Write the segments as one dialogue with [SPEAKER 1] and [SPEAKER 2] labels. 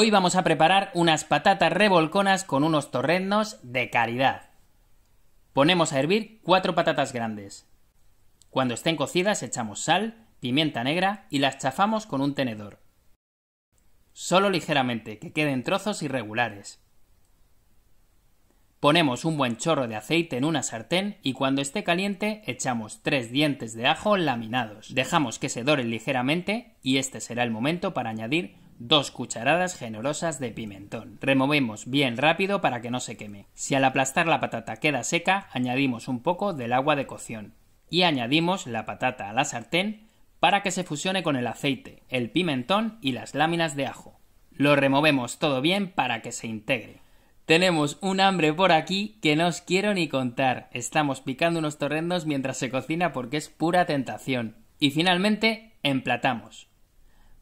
[SPEAKER 1] Hoy vamos a preparar unas patatas revolconas con unos torrenos de caridad. Ponemos a hervir cuatro patatas grandes. Cuando estén cocidas echamos sal, pimienta negra y las chafamos con un tenedor. Solo ligeramente, que queden trozos irregulares. Ponemos un buen chorro de aceite en una sartén y cuando esté caliente echamos tres dientes de ajo laminados. Dejamos que se doren ligeramente y este será el momento para añadir dos cucharadas generosas de pimentón. Removemos bien rápido para que no se queme. Si al aplastar la patata queda seca, añadimos un poco del agua de cocción. Y añadimos la patata a la sartén para que se fusione con el aceite, el pimentón y las láminas de ajo. Lo removemos todo bien para que se integre. Tenemos un hambre por aquí que no os quiero ni contar. Estamos picando unos torrendos mientras se cocina porque es pura tentación. Y finalmente, emplatamos.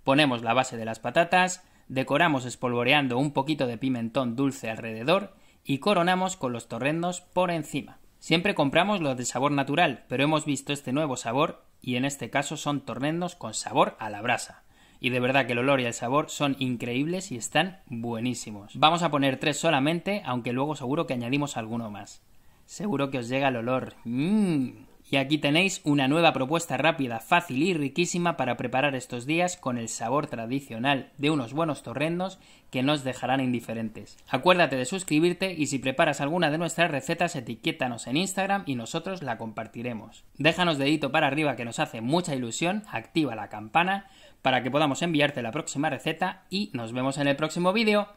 [SPEAKER 1] Ponemos la base de las patatas, decoramos espolvoreando un poquito de pimentón dulce alrededor y coronamos con los torrendos por encima. Siempre compramos los de sabor natural, pero hemos visto este nuevo sabor y en este caso son torrendos con sabor a la brasa. Y de verdad que el olor y el sabor son increíbles y están buenísimos. Vamos a poner tres solamente, aunque luego seguro que añadimos alguno más. Seguro que os llega el olor. ¡Mmm! Y aquí tenéis una nueva propuesta rápida, fácil y riquísima para preparar estos días con el sabor tradicional de unos buenos torrendos que nos dejarán indiferentes. Acuérdate de suscribirte y si preparas alguna de nuestras recetas etiquétanos en Instagram y nosotros la compartiremos. Déjanos dedito para arriba que nos hace mucha ilusión, activa la campana para que podamos enviarte la próxima receta y nos vemos en el próximo vídeo.